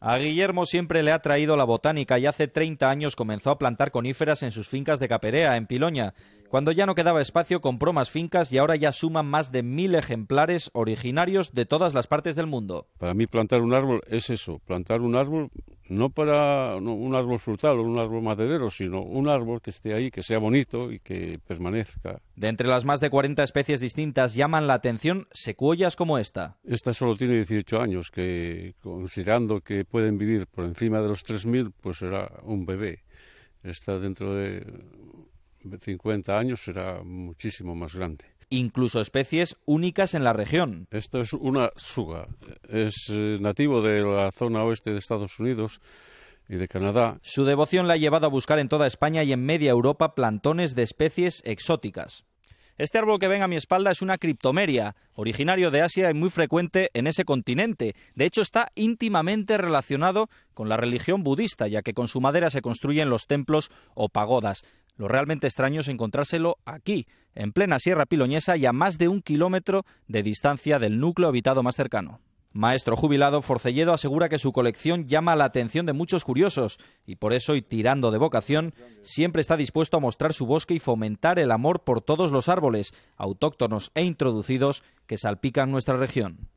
A Guillermo siempre le ha traído la botánica y hace 30 años comenzó a plantar coníferas en sus fincas de Caperea, en Piloña. Cuando ya no quedaba espacio compró más fincas y ahora ya suman más de mil ejemplares originarios de todas las partes del mundo. Para mí plantar un árbol es eso, plantar un árbol no para un árbol frutal o un árbol maderero, sino un árbol que esté ahí, que sea bonito y que permanezca. De entre las más de 40 especies distintas llaman la atención secuoyas como esta. Esta solo tiene 18 años, que considerando que pueden vivir por encima de los 3.000, pues será un bebé. Esta dentro de 50 años será muchísimo más grande incluso especies únicas en la región. Esto es una suga. Es eh, nativo de la zona oeste de Estados Unidos y de Canadá. Su devoción la ha llevado a buscar en toda España y en media Europa plantones de especies exóticas. Este árbol que ven a mi espalda es una criptomeria, originario de Asia y muy frecuente en ese continente. De hecho, está íntimamente relacionado con la religión budista, ya que con su madera se construyen los templos o pagodas. Lo realmente extraño es encontrárselo aquí, en plena Sierra Piloñesa y a más de un kilómetro de distancia del núcleo habitado más cercano. Maestro jubilado, Forcelledo asegura que su colección llama la atención de muchos curiosos y por eso, y tirando de vocación, siempre está dispuesto a mostrar su bosque y fomentar el amor por todos los árboles, autóctonos e introducidos, que salpican nuestra región.